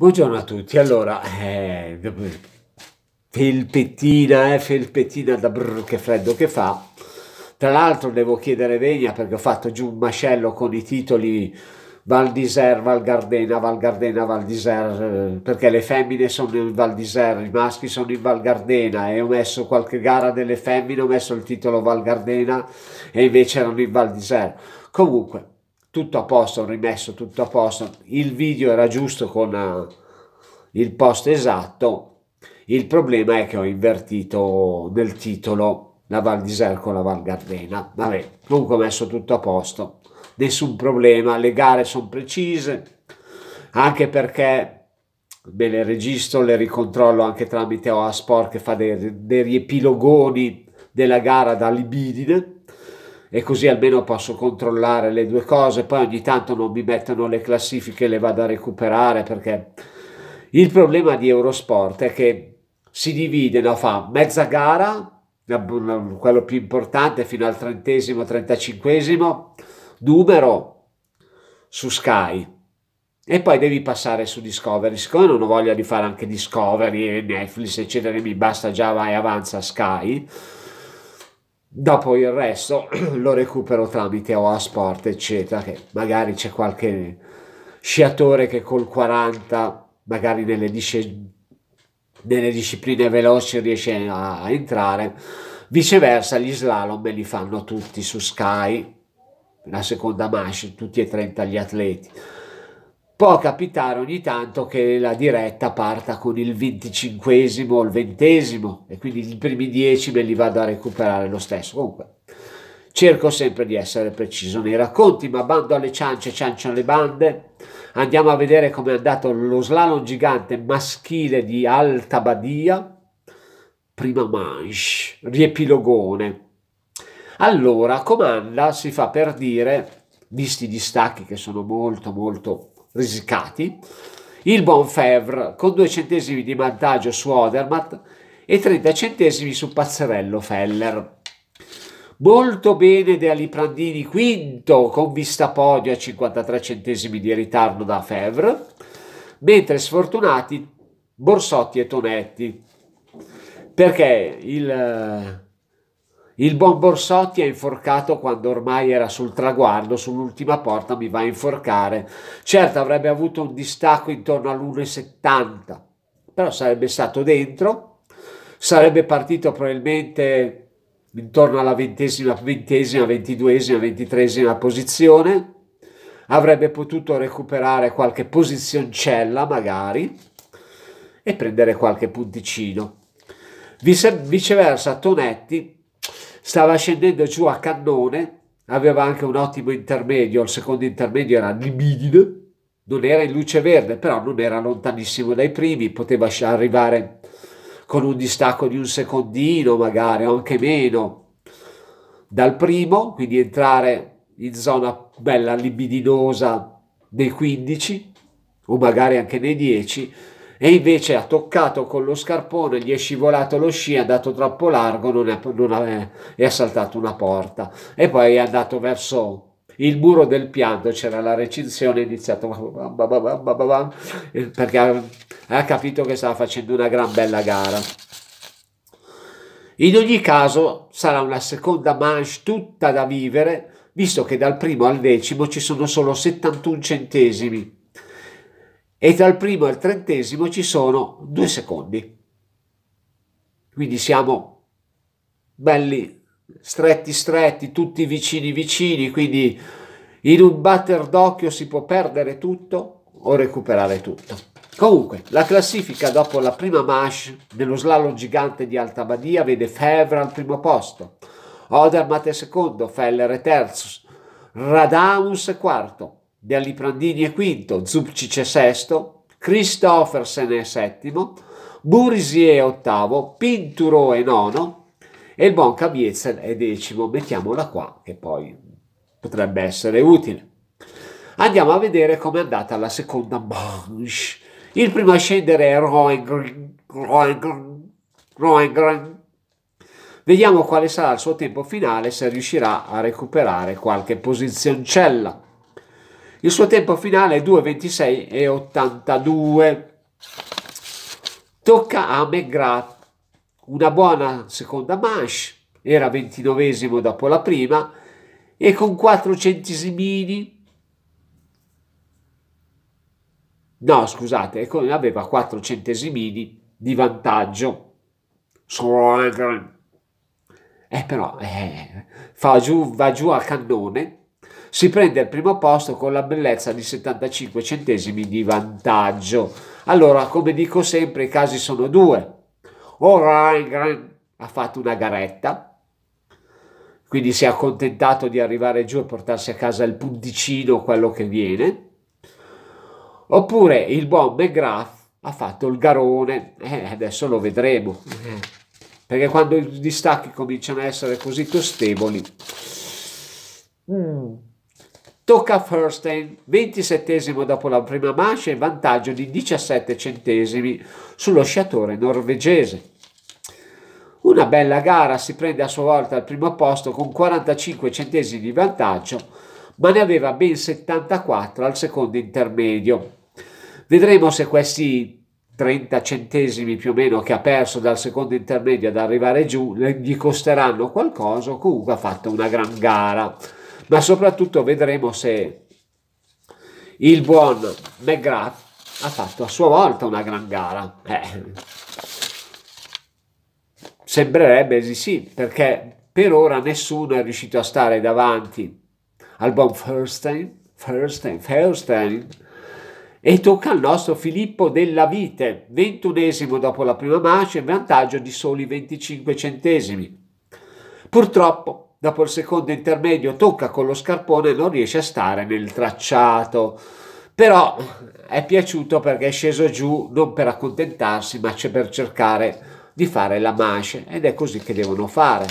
Buongiorno a tutti, allora, eh, felpettina, eh, felpettina da brrr, che freddo che fa. Tra l'altro devo chiedere venia perché ho fatto giù un mascello con i titoli Val d'Isère, Val Gardena, Val Gardena, Val d'Isère, eh, perché le femmine sono in Val d'Isère, i maschi sono in Val Gardena e ho messo qualche gara delle femmine, ho messo il titolo Val Gardena e invece erano in Val d'Isère. Comunque, tutto a posto, ho rimesso tutto a posto, il video era giusto con eh, il post esatto, il problema è che ho invertito nel titolo la Val d'Isère con la Val Gardena, vabbè, comunque ho messo tutto a posto, nessun problema, le gare sono precise, anche perché me le registro, le ricontrollo anche tramite OASport che fa dei, dei riepilogoni della gara da libidine, e così almeno posso controllare le due cose, poi ogni tanto non mi mettono le classifiche, le vado a recuperare perché il problema di Eurosport è che si divide, no? fa mezza gara, quello più importante fino al trentesimo, trentacinquesimo numero su Sky e poi devi passare su Discovery. Siccome non ho voglia di fare anche Discovery e Netflix, eccetera, mi basta già vai avanza Sky Dopo il resto lo recupero tramite OA Sport, eccetera, che magari c'è qualche sciatore che col 40, magari nelle, disci nelle discipline veloci riesce a, a entrare. Viceversa, gli slalom li fanno tutti su Sky, la seconda manche, tutti e 30 gli atleti. Può capitare ogni tanto che la diretta parta con il venticinquesimo o il ventesimo e quindi i primi dieci me li vado a recuperare lo stesso. Comunque, cerco sempre di essere preciso nei racconti, ma bando alle ciance, cianciano alle bande. Andiamo a vedere come è andato lo slalom gigante maschile di Alta Badia, prima manche, riepilogone. Allora, comanda, si fa per dire, visti gli stacchi che sono molto molto risicati, il Bonfevre con due centesimi di vantaggio su Odermatt e 30 centesimi su Pazzerello Feller. Molto bene De Ali Prandini, quinto con vista podio a 53 centesimi di ritardo da Fevre, mentre sfortunati Borsotti e Tonetti, perché il il buon Borsotti è inforcato quando ormai era sul traguardo, sull'ultima porta mi va a inforcare. Certo avrebbe avuto un distacco intorno all'1,70, però sarebbe stato dentro, sarebbe partito probabilmente intorno alla ventesima, ventesima, ventiduesima, ventitresima posizione, avrebbe potuto recuperare qualche posizioncella magari e prendere qualche punticino. Viceversa Tonetti stava scendendo giù a cannone, aveva anche un ottimo intermedio, il secondo intermedio era libidine, non era in luce verde, però non era lontanissimo dai primi, poteva arrivare con un distacco di un secondino magari, o anche meno, dal primo, quindi entrare in zona bella libidinosa dei 15 o magari anche nei 10 e invece ha toccato con lo scarpone, gli è scivolato lo sci, è andato troppo largo non è, non è, è saltato una porta e poi è andato verso il muro del pianto, c'era la recinzione, è iniziato perché ha capito che stava facendo una gran bella gara. In ogni caso sarà una seconda manche tutta da vivere, visto che dal primo al decimo ci sono solo 71 centesimi e tra il primo e il trentesimo ci sono due secondi. Quindi siamo belli stretti stretti, tutti vicini vicini, quindi in un batter d'occhio si può perdere tutto o recuperare tutto. Comunque, la classifica dopo la prima mash nello slalom gigante di Alta Badia vede Fevre al primo posto, Odermatt secondo, Feller terzo, Radamus quarto, Prandini è quinto, Zubcic è sesto, Christoffersen è settimo, Burisie è ottavo, Pinturo è nono e il buon Kabiezel è decimo. Mettiamola qua che poi potrebbe essere utile. Andiamo a vedere com'è andata la seconda manche. Il primo a scendere è Roengren. Roengren. Vediamo quale sarà il suo tempo finale se riuscirà a recuperare qualche posizioncella. Il suo tempo finale è 2.26 e 82. Tocca a McGrath. Una buona seconda manche, era ventinovesimo dopo la prima, e con 4 centesimini No, scusate, aveva 4 centesimini di vantaggio. Eh, però, eh, giù, va giù a cannone si prende il primo posto con la bellezza di 75 centesimi di vantaggio. Allora, come dico sempre, i casi sono due. O Rheingren ha fatto una garetta, quindi si è accontentato di arrivare giù e portarsi a casa il punticino, quello che viene, oppure il buon McGrath ha fatto il garone, eh, adesso lo vedremo, eh. perché quando i distacchi cominciano a essere così tostevoli, mm. Tocca a Firstein, 27 dopo la prima mancia in vantaggio di 17 centesimi sullo sciatore norvegese. Una bella gara si prende a sua volta al primo posto con 45 centesimi di vantaggio, ma ne aveva ben 74 al secondo intermedio. Vedremo se questi 30 centesimi più o meno che ha perso dal secondo intermedio ad arrivare giù gli costeranno qualcosa, o comunque ha fatto una gran gara ma soprattutto vedremo se il buon McGrath ha fatto a sua volta una gran gara. Eh. Sembrerebbe di sì, perché per ora nessuno è riuscito a stare davanti al buon Furstein, Furstein, Furstein, e tocca al nostro Filippo Della Vite, ventunesimo dopo la prima marcia, in vantaggio di soli 25 centesimi. Purtroppo dopo il secondo intermedio tocca con lo scarpone e non riesce a stare nel tracciato. Però è piaciuto perché è sceso giù non per accontentarsi, ma per cercare di fare la manche ed è così che devono fare.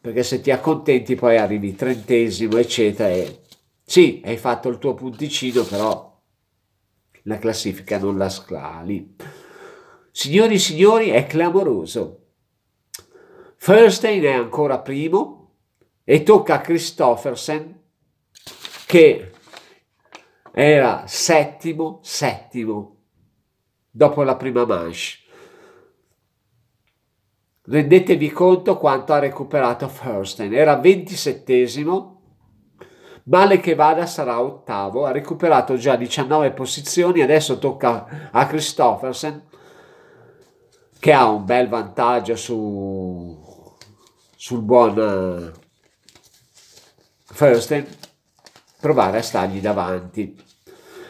Perché se ti accontenti poi arrivi trentesimo, eccetera, e sì, hai fatto il tuo punticino, però la classifica non la scali. Signori e signori, è clamoroso. Thursday è ancora primo, e tocca a Christoffersen che era settimo, settimo dopo la prima manche. Rendetevi conto quanto ha recuperato Fursten, era ventisettesimo, male che vada sarà ottavo, ha recuperato già 19 posizioni, adesso tocca a Christoffersen che ha un bel vantaggio su, sul buon Fursten provare a stargli davanti.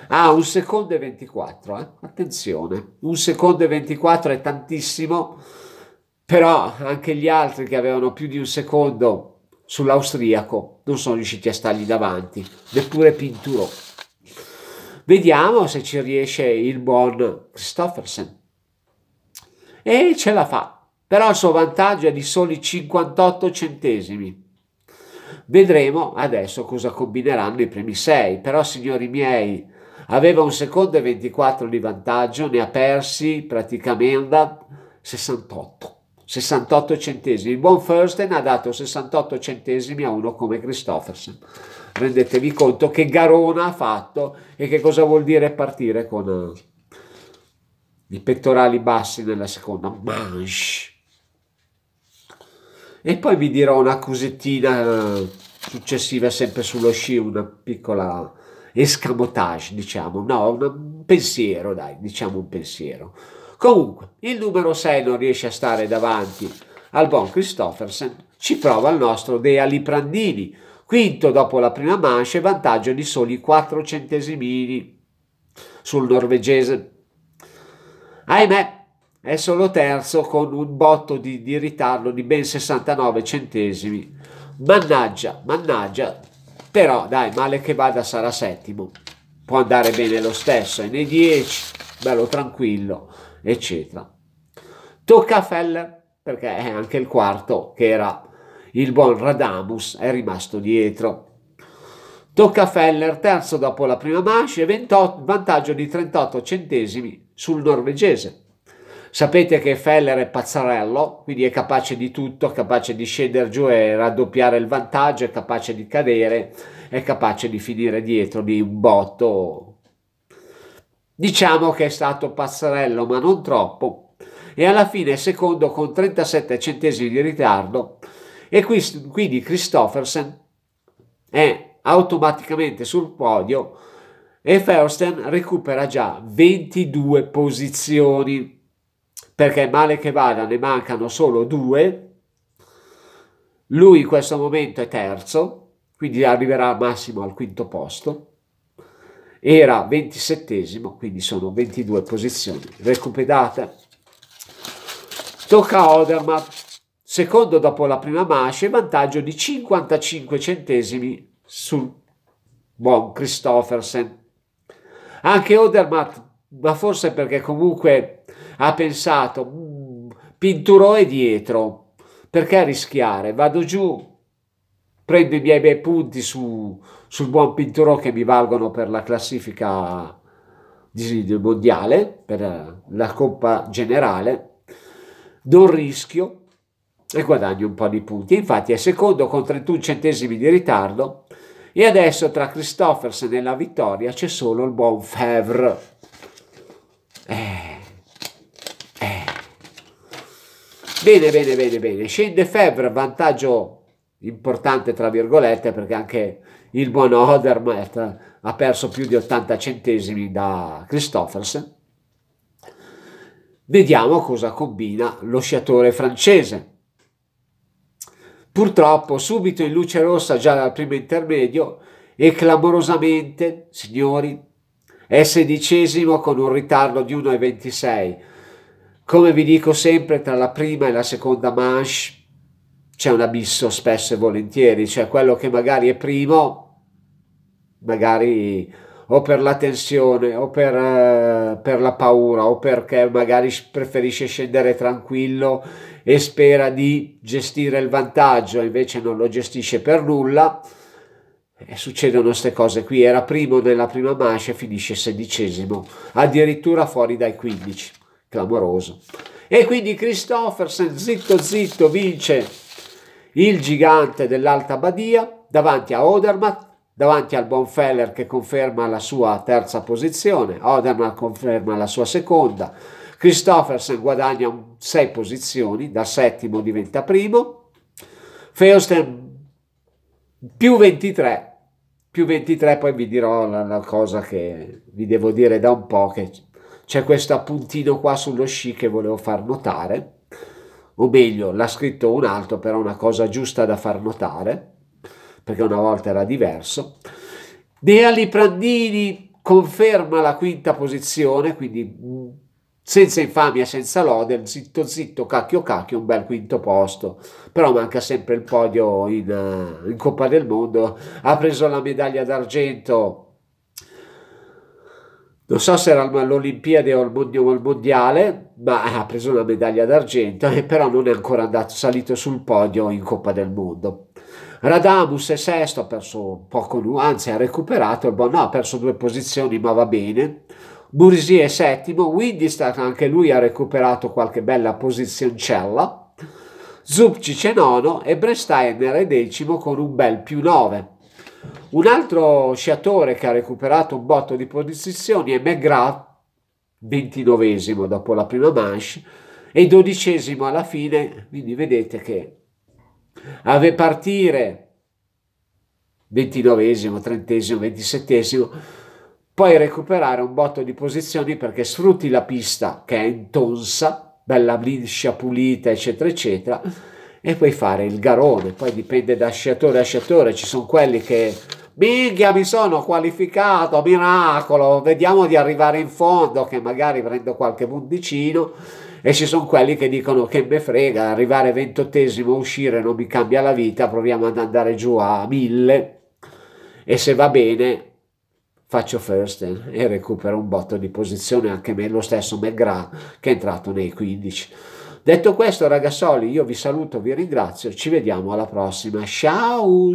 Ah, un secondo e 24, eh? attenzione, un secondo e 24 è tantissimo, però anche gli altri che avevano più di un secondo sull'austriaco non sono riusciti a stargli davanti, neppure Pinturo. Vediamo se ci riesce il buon Christoffersen. E ce la fa, però il suo vantaggio è di soli 58 centesimi. Vedremo adesso cosa combineranno i primi sei, però signori miei, aveva un secondo e 24 di vantaggio, ne ha persi praticamente 68. 68 centesimi. Il buon Thurston ha dato 68 centesimi a uno come Christoffersen. Rendetevi conto che Garona ha fatto e che cosa vuol dire partire con eh, i pettorali bassi nella seconda manche e poi vi dirò una cosettina eh, successiva sempre sullo sci, una piccola escamotage, diciamo, no, un pensiero, dai, diciamo un pensiero. Comunque, il numero 6 non riesce a stare davanti al buon Christoffersen, ci prova il nostro De Aliprandini, quinto dopo la prima mancia e vantaggio di soli 4 centesimi sul norvegese. Ahimè, è solo terzo con un botto di, di ritardo di ben 69 centesimi. Mannaggia, mannaggia, però dai, male che vada sarà settimo. Può andare bene lo stesso, è nei 10, bello tranquillo, eccetera. Tocca a Feller, perché è anche il quarto, che era il buon Radamus, è rimasto dietro. Tocca a Feller, terzo dopo la prima manche, 28, vantaggio di 38 centesimi sul norvegese. Sapete che Feller è pazzarello, quindi è capace di tutto, è capace di scendere giù e raddoppiare il vantaggio, è capace di cadere, è capace di finire dietro di un botto. Diciamo che è stato pazzarello, ma non troppo. E alla fine secondo con 37 centesimi di ritardo. E qui, quindi Christoffersen è automaticamente sul podio e Fersten recupera già 22 posizioni perché male che vada ne mancano solo due, lui in questo momento è terzo, quindi arriverà al massimo al quinto posto, era 27, quindi sono 22 posizioni recuperate. Tocca a Odermatt, secondo dopo la prima mancia, in vantaggio di 55 centesimi sul buon Christoffersen. Anche Odermatt, ma forse perché comunque ha pensato, mm, pinturone dietro, perché rischiare? Vado giù, prendo i miei bei punti su, sul buon pinturò che mi valgono per la classifica mondiale, per eh, la coppa generale, non rischio e guadagno un po' di punti. Infatti è secondo con 31 centesimi di ritardo e adesso tra Christoffersen e la vittoria c'è solo il buon Fevre. Eh, Bene, bene, bene, bene. Scende Febbre, vantaggio importante tra virgolette perché anche il buon Odermatt ha perso più di 80 centesimi da Christoffersen. Vediamo cosa combina lo sciatore francese. Purtroppo subito in luce rossa già dal primo intermedio e clamorosamente, signori, è sedicesimo con un ritardo di 1,26 come vi dico sempre, tra la prima e la seconda manche c'è un abisso spesso e volentieri, cioè quello che magari è primo, magari o per la tensione o per, eh, per, la paura o perché magari preferisce scendere tranquillo e spera di gestire il vantaggio, invece non lo gestisce per nulla. E succedono queste cose qui, era primo nella prima manche e finisce sedicesimo, addirittura fuori dai 15 clamoroso. E quindi Christoffersen zitto zitto vince il gigante dell'Alta Badia davanti a Odermatt, davanti al Bonfeller che conferma la sua terza posizione, Odermatt conferma la sua seconda, Christoffersen guadagna sei posizioni, da settimo diventa primo, Feosten più 23 più 23 poi vi dirò la, la, cosa che vi devo dire da un po' che c'è questo appuntino qua sullo sci che volevo far notare, o meglio l'ha scritto un altro, però è una cosa giusta da far notare, perché una volta era diverso. Neali Prandini conferma la quinta posizione, quindi mm, senza infamia, senza lode, zitto zitto, cacchio cacchio, un bel quinto posto, però manca sempre il podio in, eh, in Coppa del Mondo, ha preso la medaglia d'argento non so se era all'Olimpiade o al Mondiale, ma ha preso una medaglia d'argento e eh, però non è ancora andato, salito sul podio in Coppa del Mondo. Radamus è sesto, ha perso poco, anzi ha recuperato, ma no, ha perso due posizioni, ma va bene. Burisi è settimo, Windistat anche lui ha recuperato qualche bella posizioncella. Zubcic è nono e Bresteiner è decimo con un bel più 9. Un altro sciatore che ha recuperato un botto di posizioni è McGrath, 29 dopo la prima manche e dodicesimo alla fine, quindi vedete che ave partire 29 30 27 poi recuperare un botto di posizioni perché sfrutti la pista che è intonsa, bella liscia, pulita, eccetera, eccetera e puoi fare il garone, poi dipende da sciatore a sciatore, ci sono quelli che minchia mi sono qualificato, miracolo, vediamo di arrivare in fondo che magari prendo qualche punticino e ci sono quelli che dicono che me frega, arrivare ventottesimo, uscire non mi cambia la vita, proviamo ad andare giù a mille e se va bene faccio first e recupero un botto di posizione anche me, lo stesso McGrath che è entrato nei 15. Detto questo, ragazzoli, io vi saluto, vi ringrazio, ci vediamo alla prossima. Ciao!